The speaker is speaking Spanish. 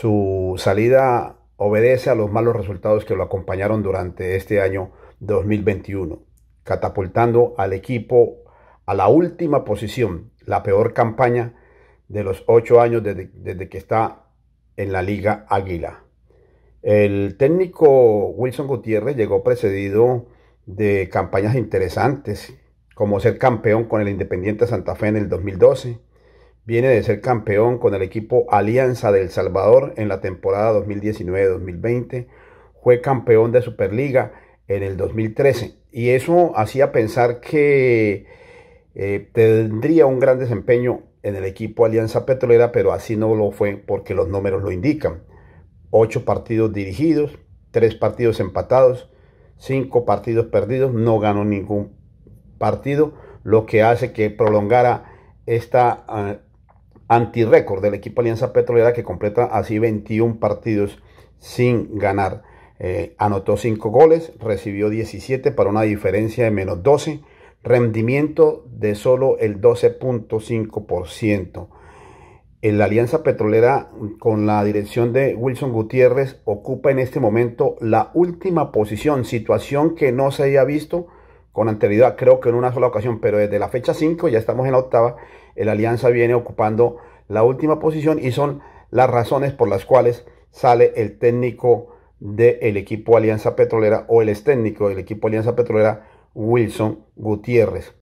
Su salida obedece a los malos resultados que lo acompañaron durante este año 2021, catapultando al equipo a la última posición, la peor campaña de los ocho años desde, que está en la Liga Águila. El técnico Wilson Gutiérrez llegó precedido de campañas interesantes, como ser campeón con el Independiente Santa Fe en el 2012, viene de ser campeón con el equipo Alianza del Salvador en la temporada 2019-2020. Fue campeón de Superliga en el 2013 y eso hacía pensar que eh, tendría un gran desempeño en el equipo Alianza Petrolera, pero así no lo fue porque los números lo indican. Ocho partidos dirigidos, tres partidos empatados, cinco partidos perdidos, no ganó ningún partido, lo que hace que prolongara esta ah, antirécord del equipo Alianza Petrolera que completa así 21 partidos sin ganar. Eh, anotó 5 goles, recibió 17 para una diferencia de menos 12, rendimiento de solo el 12.5%. La Alianza Petrolera con la dirección de Wilson Gutiérrez ocupa en este momento la última posición, situación que no se había visto con anterioridad, creo que en una sola ocasión, pero desde la fecha 5 ya estamos en la octava el Alianza viene ocupando la última posición y son las razones por las cuales sale el técnico del equipo Alianza Petrolera o el ex técnico del equipo Alianza Petrolera, Wilson Gutiérrez.